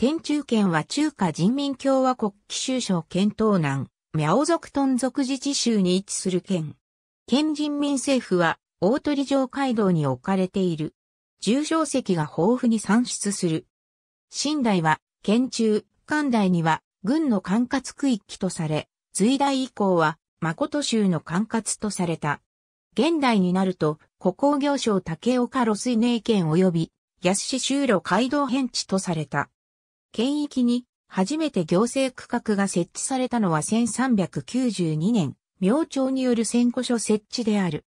天中県は中華人民共和国貴州省県東南、苗族豚族自治州に位置する県。県人民政府は大鳥城街道に置かれている。重症石が豊富に産出する。新代は、県中、関代には、軍の管轄区域とされ、隋代以降は、誠州の管轄とされた。現代になると、古工業省竹岡路水名、県及び、安市州路街道変地とされた。県域に初めて行政区画が設置されたのは1392年、明朝による戦古所設置である。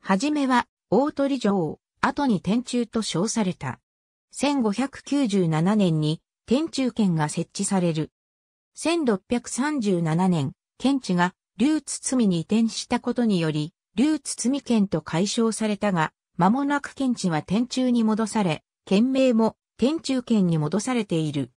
はじめは大鳥城、後に天中と称された。1597年に天中県が設置される。1637年、県地が竜堤に移転したことにより、竜堤県と解消されたが、間もなく県地は天中に戻され、県名も天中県に戻されている。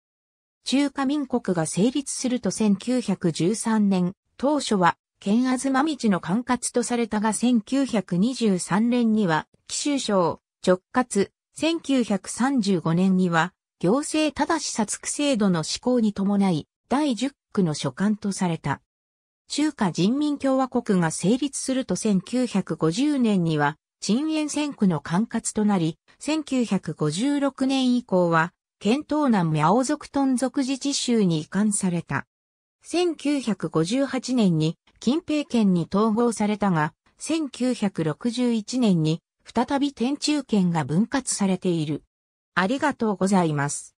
中華民国が成立すると1913年、当初は、県東道の管轄とされたが1923年には、紀州省、直轄、1935年には、行政ただし殺区制度の施行に伴い、第10区の所管とされた。中華人民共和国が成立すると1950年には、鎮炎選区の管轄となり、1956年以降は、県東南ミャオ族トン族自治州に移管された。1958年に近平県に統合されたが、1961年に再び天中県が分割されている。ありがとうございます。